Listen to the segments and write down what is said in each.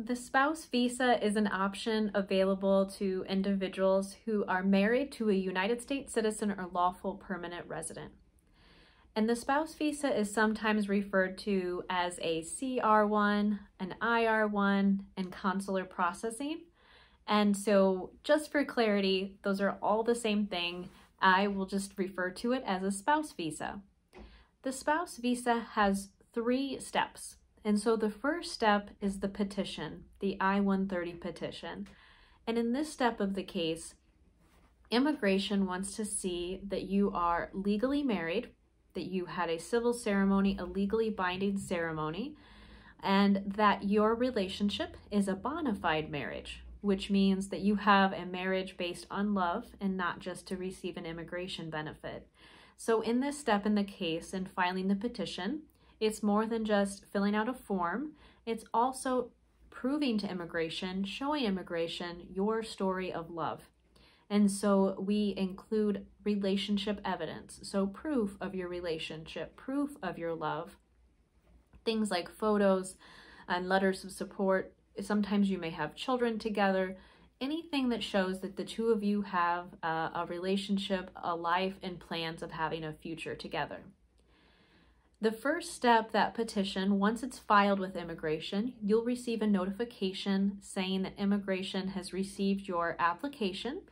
The spouse visa is an option available to individuals who are married to a United States citizen or lawful permanent resident. And the spouse visa is sometimes referred to as a CR1, an IR1, and consular processing. And so just for clarity, those are all the same thing. I will just refer to it as a spouse visa. The spouse visa has three steps. And so the first step is the petition, the I-130 petition. And in this step of the case, immigration wants to see that you are legally married, that you had a civil ceremony, a legally binding ceremony, and that your relationship is a bona fide marriage, which means that you have a marriage based on love and not just to receive an immigration benefit. So in this step in the case in filing the petition, it's more than just filling out a form. It's also proving to immigration, showing immigration your story of love. And so we include relationship evidence, so proof of your relationship, proof of your love. Things like photos and letters of support. Sometimes you may have children together. Anything that shows that the two of you have a, uh, a relationship, a life, and plans of having a future together. The first step, that petition, once it's filed with immigration, you'll receive a notification saying that immigration has received your application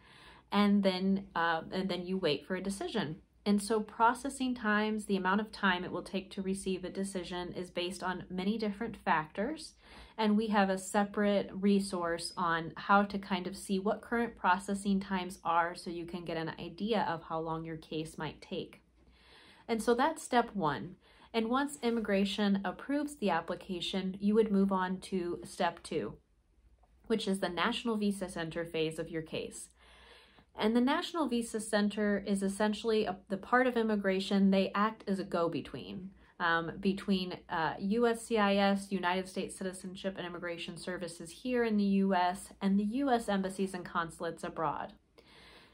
and then, uh, and then you wait for a decision. And so processing times, the amount of time it will take to receive a decision is based on many different factors. And we have a separate resource on how to kind of see what current processing times are so you can get an idea of how long your case might take. And so that's step one. And once immigration approves the application, you would move on to step two, which is the National Visa Center phase of your case. And the National Visa Center is essentially a, the part of immigration, they act as a go between. Um, between uh, USCIS, United States Citizenship and Immigration Services here in the US, and the US embassies and consulates abroad.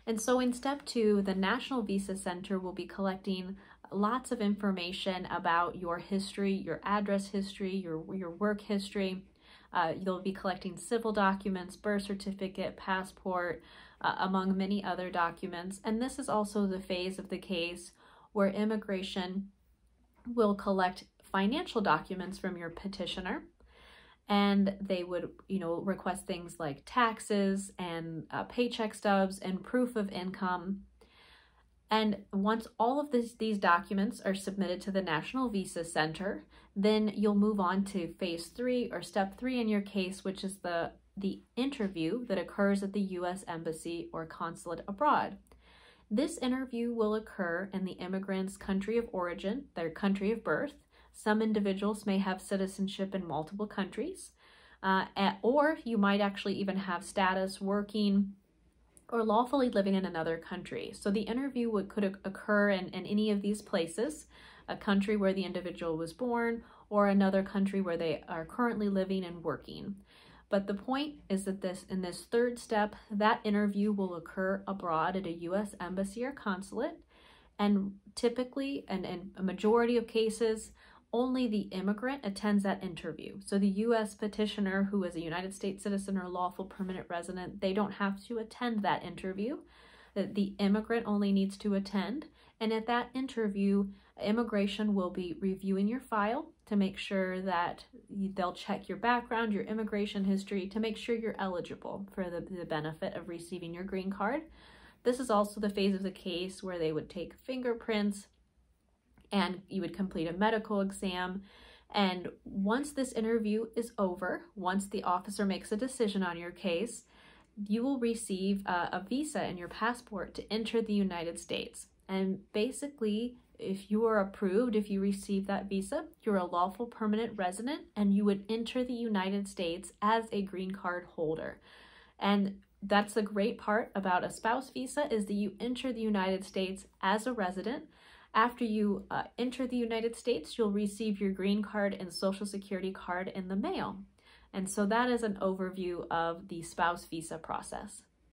And so in step two, the National Visa Center will be collecting lots of information about your history, your address history, your, your work history. Uh, you'll be collecting civil documents, birth certificate, passport, uh, among many other documents. And this is also the phase of the case where immigration will collect financial documents from your petitioner and they would you know request things like taxes and uh, paycheck stubs and proof of income and once all of this, these documents are submitted to the National Visa Center, then you'll move on to phase three or step three in your case, which is the, the interview that occurs at the U.S. Embassy or Consulate abroad. This interview will occur in the immigrant's country of origin, their country of birth. Some individuals may have citizenship in multiple countries, uh, or you might actually even have status working or lawfully living in another country. So the interview would, could occur in, in any of these places, a country where the individual was born or another country where they are currently living and working. But the point is that this in this third step, that interview will occur abroad at a U.S. embassy or consulate, and typically, and in a majority of cases, only the immigrant attends that interview. So the U.S. petitioner who is a United States citizen or lawful permanent resident, they don't have to attend that interview. The immigrant only needs to attend. And at that interview, immigration will be reviewing your file to make sure that they'll check your background, your immigration history, to make sure you're eligible for the, the benefit of receiving your green card. This is also the phase of the case where they would take fingerprints, and you would complete a medical exam. And once this interview is over, once the officer makes a decision on your case, you will receive a, a visa and your passport to enter the United States. And basically, if you are approved, if you receive that visa, you're a lawful permanent resident and you would enter the United States as a green card holder. And that's the great part about a spouse visa is that you enter the United States as a resident after you uh, enter the United States, you'll receive your green card and social security card in the mail. And so that is an overview of the spouse visa process.